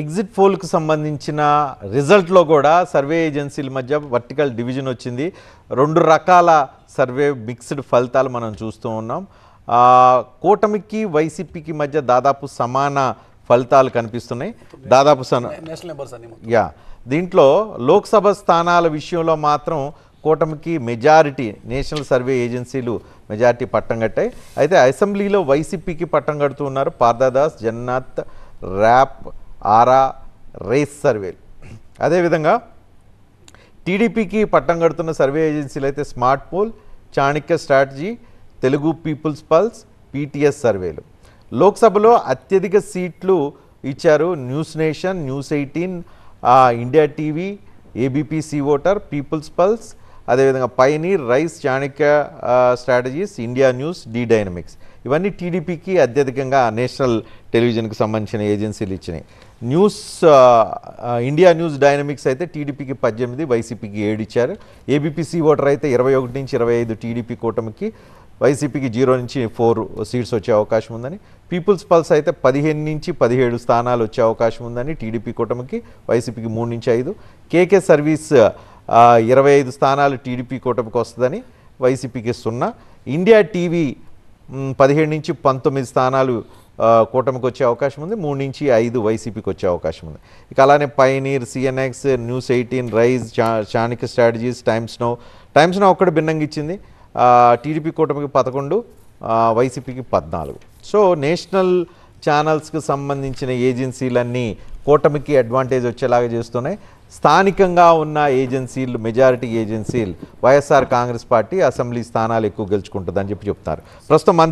exit పోల్కు సంబంధించిన రిజల్ట్లో కూడా survey ఏజెన్సీల మధ్య వర్టికల్ డివిజన్ వచ్చింది రెండు రకాల సర్వే మిక్స్డ్ ఫలితాలు మనం చూస్తూ ఉన్నాం కూటమికి వైసీపీకి మధ్య దాదాపు సమాన ఫలితాలు కనిపిస్తున్నాయి దాదాపు యా దీంట్లో లోక్సభ స్థానాల విషయంలో మాత్రం కూటమికి మెజారిటీ నేషనల్ సర్వే ఏజెన్సీలు మెజారిటీ పట్టం కట్టాయి అయితే అసెంబ్లీలో వైసీపీకి పట్టం కడుతూ ఉన్నారు పార్దాదాస్ జన్నాథ్ ర్యాప్ ఆరా రేస్ సర్వేలు అదేవిధంగా టీడీపీకి పట్టం కడుతున్న సర్వే ఏజెన్సీలు అయితే smart poll Chanakya strategy Telugu people's pulse PTS సర్వేలు లోక్సభలో అత్యధిక సీట్లు ఇచ్చారు news nation news eighteen India TV ABP C voter people's pulse అదేవిధంగా pioneer rise Chanakya strategies India news D dynamics ఇవన్నీ టీడీపీకి అత్యధికంగా నేషనల్ టెలివిజన్కి సంబంధించిన ఏజెన్సీలు ఇచ్చినాయి న్యూస్ ఇండియా న్యూస్ డైనమిక్స్ అయితే టీడీపీకి పద్దెనిమిది వైసీపీకి ఏడు ఇచ్చారు ఏబీపీసీ ఓటర్ అయితే ఇరవై ఒకటి నుంచి ఇరవై ఐదు టీడీపీ కూటమికి వైసీపీకి జీరో నుంచి ఫోర్ సీట్స్ వచ్చే అవకాశం ఉందని పీపుల్స్ పల్స్ అయితే పదిహేను నుంచి పదిహేడు స్థానాలు వచ్చే అవకాశం ఉందని టీడీపీ కూటమికి వైసీపీకి మూడు నుంచి ఐదు కేకే సర్వీస్ ఇరవై ఐదు స్థానాలు టీడీపీ కూటమికి వస్తుందని వైసీపీకి సున్నా ఇండియా టీవీ పదిహేడు నుంచి పంతొమ్మిది స్థానాలు కూటమికి వచ్చే అవకాశం ఉంది మూడు నుంచి ఐదు వైసీపీకి వచ్చే అవకాశం ఉంది ఇక అలానే pioneer CNX news eighteen rise Chanakya strategies times now times now ఒక్కటి భిన్నంగా ఇచ్చింది టీడీపీ కూటమికి పదకొండు వైసీపీకి పద్నాలుగు సో నేషనల్ ఛానల్స్కి సంబంధించిన ఏజెన్సీలన్నీ కూటమికి అడ్వాంటేజ్ వచ్చేలాగా చేస్తున్నాయి స్థానికంగా ఉన్న ఏజెన్సీలు మెజారిటీ ఏజెన్సీలు వైఎస్ఆర్ కాంగ్రెస్ పార్టీ అసెంబ్లీ స్థానాలు ఎక్కువ గెలుచుకుంటుందని చెప్పి చెప్తున్నారు ప్రస్తుతం